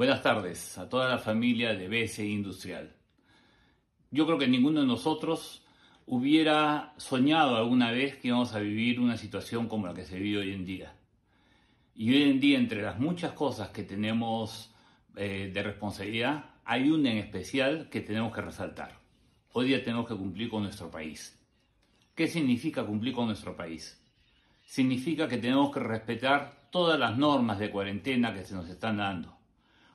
Buenas tardes a toda la familia de BSI Industrial. Yo creo que ninguno de nosotros hubiera soñado alguna vez que íbamos a vivir una situación como la que se vive hoy en día. Y hoy en día, entre las muchas cosas que tenemos eh, de responsabilidad, hay una en especial que tenemos que resaltar. Hoy día tenemos que cumplir con nuestro país. ¿Qué significa cumplir con nuestro país? Significa que tenemos que respetar todas las normas de cuarentena que se nos están dando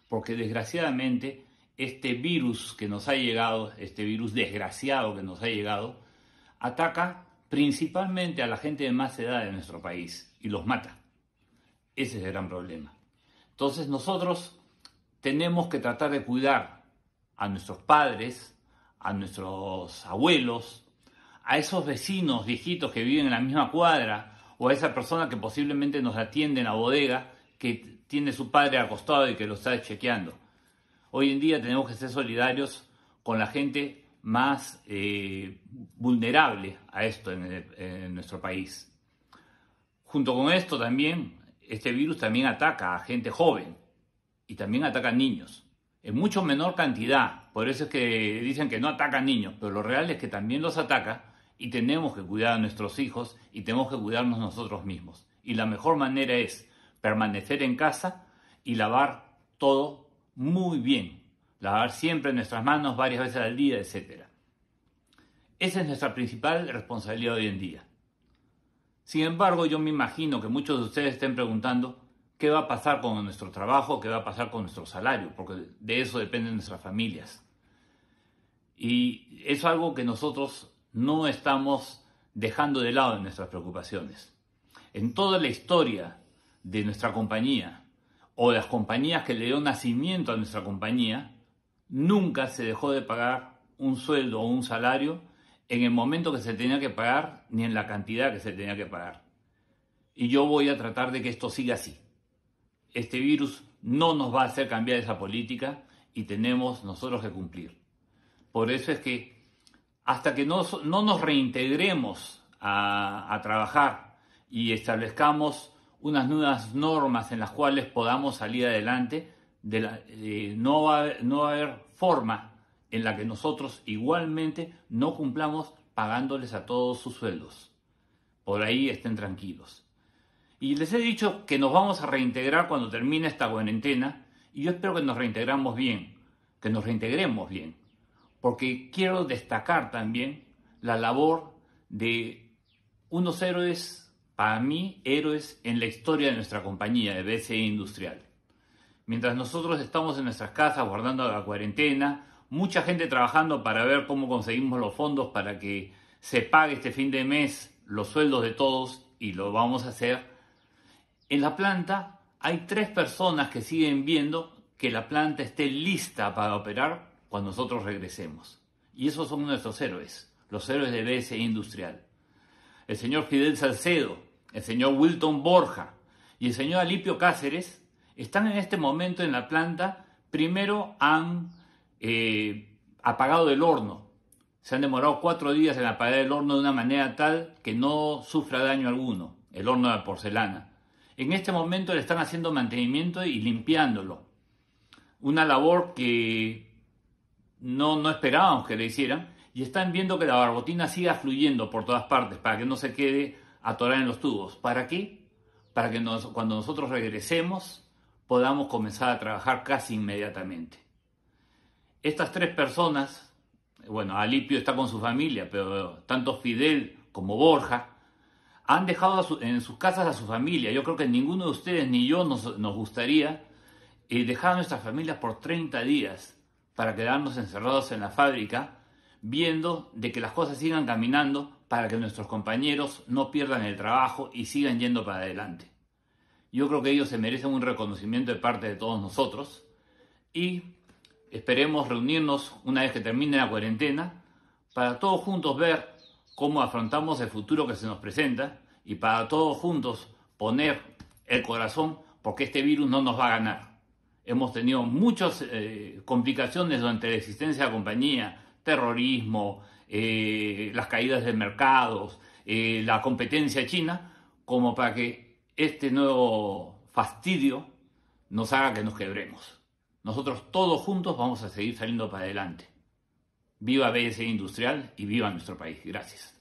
porque desgraciadamente este virus que nos ha llegado, este virus desgraciado que nos ha llegado, ataca principalmente a la gente de más edad de nuestro país y los mata. Ese es el gran problema. Entonces nosotros tenemos que tratar de cuidar a nuestros padres, a nuestros abuelos, a esos vecinos viejitos que viven en la misma cuadra o a esa persona que posiblemente nos atiende en la bodega que tiene su padre acostado y que lo está chequeando. Hoy en día tenemos que ser solidarios con la gente más eh, vulnerable a esto en, en, nuestro país. Junto con esto también, este virus también ataca a gente joven y también ataca a niños, en mucho menor cantidad. Por eso es que dicen que no ataca a niños, pero lo real es que también los ataca y tenemos que cuidar a nuestros hijos y tenemos que cuidarnos nosotros mismos. Y la mejor manera es permanecer en casa y lavar todo muy bien. Lavar siempre nuestras manos varias veces al día, etc. Esa es nuestra principal responsabilidad hoy en día. Sin embargo, yo me imagino que muchos de ustedes estén preguntando qué va a pasar con nuestro trabajo, qué va a pasar con nuestro salario, porque de eso dependen nuestras familias. Y es algo que nosotros no estamos dejando de lado en nuestras preocupaciones. En toda la historia de nuestra compañía o de las compañías que le dio nacimiento a nuestra compañía, nunca se dejó de pagar un sueldo o un salario en el momento que se tenía que pagar ni en la cantidad que se tenía que pagar. Y yo voy a tratar de que esto siga así. Este virus no nos va a hacer cambiar esa política y tenemos nosotros que cumplir. Por eso es que hasta que no, nos reintegremos a, a trabajar y establezcamos unas nuevas normas en las cuales podamos salir adelante. De la, eh, no, va no va a haber forma en la que nosotros igualmente no cumplamos pagándoles a todos sus sueldos. Por ahí estén tranquilos. Y les he dicho que nos vamos a reintegrar cuando termine esta cuarentena y yo espero que nos reintegramos bien, que nos reintegremos bien, porque quiero destacar también la labor de unos héroes para mí, héroes en la historia de nuestra compañía de BCI Industrial. Mientras nosotros estamos en nuestras casas guardando la cuarentena, mucha gente trabajando para ver cómo conseguimos los fondos para que se pague este fin de mes los sueldos de todos y lo vamos a hacer. En la planta hay tres personas que siguen viendo que la planta esté lista para operar cuando nosotros regresemos. Y esos son nuestros héroes, los héroes de BSE Industrial el señor Fidel Salcedo, el señor Wilton Borja y el señor Alipio Cáceres están en este momento en la planta, primero han eh, apagado el horno, se han demorado cuatro días en apagar el horno de una manera tal que no sufra daño alguno, el horno de porcelana. En este momento le están haciendo mantenimiento y limpiándolo. Una labor que no, no esperábamos que le hicieran, y están viendo que la barbotina siga fluyendo por todas partes para que no se quede atorada en los tubos. ¿Para qué? Para que cuando nosotros regresemos podamos comenzar a trabajar casi inmediatamente. Estas tres personas, bueno, Alipio está con su familia, pero tanto Fidel como Borja, han dejado en sus casas a su familia. Yo creo que ninguno de ustedes ni yo nos, gustaría eh, dejar a nuestras familias por 30 días para quedarnos encerrados en la fábrica viendo de que las cosas sigan caminando para que nuestros compañeros no pierdan el trabajo y sigan yendo para adelante. Yo creo que ellos se merecen un reconocimiento de parte de todos nosotros y esperemos reunirnos una vez que termine la cuarentena para todos juntos ver cómo afrontamos el futuro que se nos presenta y para todos juntos poner el corazón porque este virus no nos va a ganar. Hemos tenido muchas eh, complicaciones durante la existencia de la compañía, terrorismo, eh, las caídas de mercados, eh, la competencia china, como para que este nuevo fastidio nos haga que nos quebremos. Nosotros todos juntos vamos a seguir saliendo para adelante. Viva BS Industrial y viva nuestro país. Gracias.